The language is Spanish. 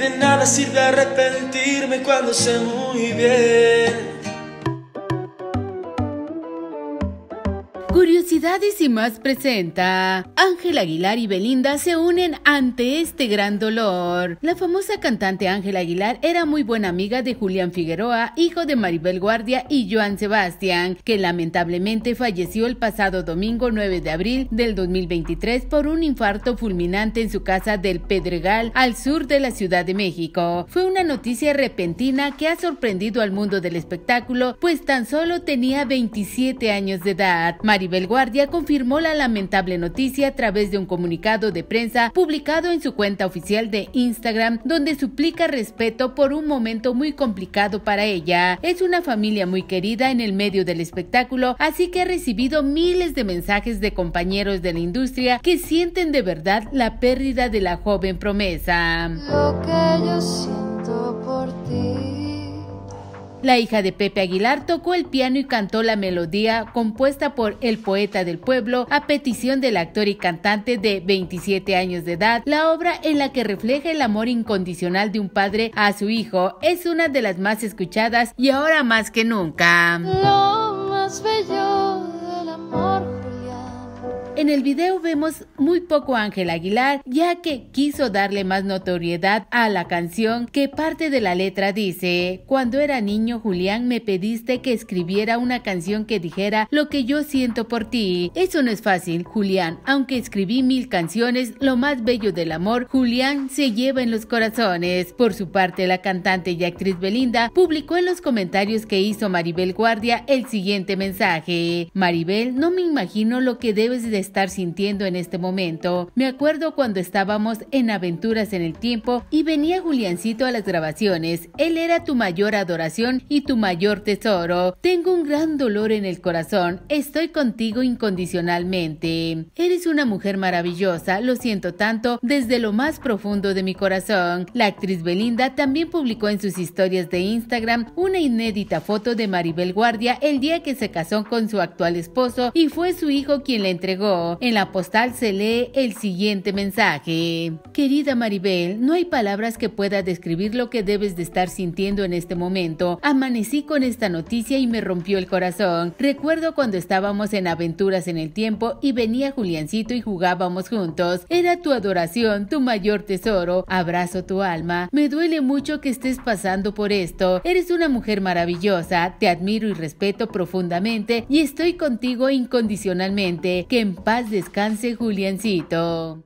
de nada sirve arrepentirme cuando sé muy bien Felicidades y más presenta. Ángel Aguilar y Belinda se unen ante este gran dolor. La famosa cantante Ángel Aguilar era muy buena amiga de Julián Figueroa, hijo de Maribel Guardia y Joan Sebastián, que lamentablemente falleció el pasado domingo 9 de abril del 2023 por un infarto fulminante en su casa del Pedregal, al sur de la Ciudad de México. Fue una noticia repentina que ha sorprendido al mundo del espectáculo, pues tan solo tenía 27 años de edad. Maribel Guardia Guardia confirmó la lamentable noticia a través de un comunicado de prensa publicado en su cuenta oficial de Instagram, donde suplica respeto por un momento muy complicado para ella. Es una familia muy querida en el medio del espectáculo, así que ha recibido miles de mensajes de compañeros de la industria que sienten de verdad la pérdida de la joven promesa. La hija de Pepe Aguilar tocó el piano y cantó la melodía compuesta por el poeta del pueblo a petición del actor y cantante de 27 años de edad. La obra en la que refleja el amor incondicional de un padre a su hijo es una de las más escuchadas y ahora más que nunca. En el video vemos muy poco a Ángel Aguilar, ya que quiso darle más notoriedad a la canción que parte de la letra dice, cuando era niño Julián me pediste que escribiera una canción que dijera lo que yo siento por ti. Eso no es fácil, Julián, aunque escribí mil canciones, lo más bello del amor, Julián se lleva en los corazones. Por su parte, la cantante y actriz Belinda publicó en los comentarios que hizo Maribel Guardia el siguiente mensaje. Maribel, no me imagino lo que debes de estar sintiendo en este momento. Me acuerdo cuando estábamos en Aventuras en el Tiempo y venía Juliancito a las grabaciones. Él era tu mayor adoración y tu mayor tesoro. Tengo un gran dolor en el corazón. Estoy contigo incondicionalmente. Eres una mujer maravillosa. Lo siento tanto desde lo más profundo de mi corazón. La actriz Belinda también publicó en sus historias de Instagram una inédita foto de Maribel Guardia el día que se casó con su actual esposo y fue su hijo quien la entregó en la postal se lee el siguiente mensaje. Querida Maribel, no hay palabras que pueda describir lo que debes de estar sintiendo en este momento. Amanecí con esta noticia y me rompió el corazón. Recuerdo cuando estábamos en aventuras en el tiempo y venía Juliancito y jugábamos juntos. Era tu adoración, tu mayor tesoro. Abrazo tu alma. Me duele mucho que estés pasando por esto. Eres una mujer maravillosa. Te admiro y respeto profundamente y estoy contigo incondicionalmente. Que en paz paz descanse Juliancito.